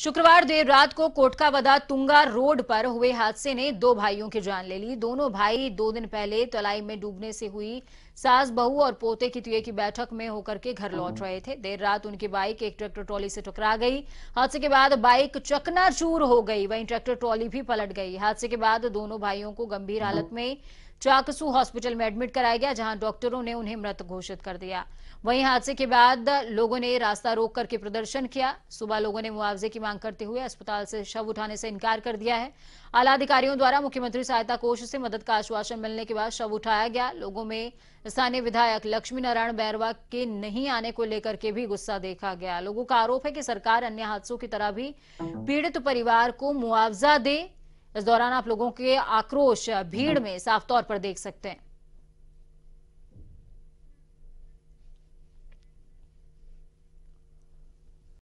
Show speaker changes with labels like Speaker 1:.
Speaker 1: शुक्रवार देर रात को कोटकावदा तुंगा रोड पर हुए हादसे ने दो भाइयों की जान ले ली दोनों भाई दो दिन पहले तलाई में डूबने से हुई सास बहू और पोते की तुए तो की बैठक में होकर के घर लौट हाँ। रहे थे देर रात उनकी बाइक एक ट्रैक्टर ट्रॉली से टकरा गई हादसे के बाद बाइक चकनाचूर हो गई वहीं ट्रैक्टर ट्रॉली भी पलट गई हादसे के बाद दोनों भाइयों को गंभीर हाँ। हालत में चाकसू हॉस्पिटल में एडमिट कराया गया जहां डॉक्टरों ने उन्हें मृत घोषित कर दिया वहीं हादसे के बाद लोगों ने रास्ता रोक करके प्रदर्शन किया सुबह लोगों ने मुआवजे की मांग करते हुए अस्पताल से शव उठाने से इनकार कर दिया है आला अधिकारियों द्वारा मुख्यमंत्री सहायता कोष से मदद का आश्वासन मिलने के बाद शव उठाया गया लोगों में स्थानीय विधायक लक्ष्मी नारायण बैरवा के नहीं आने को लेकर के भी गुस्सा देखा गया लोगों का आरोप है कि सरकार अन्य हादसों की तरह भी पीड़ित परिवार को मुआवजा दे इस दौरान आप लोगों के आक्रोश भीड़ में साफ तौर पर देख सकते हैं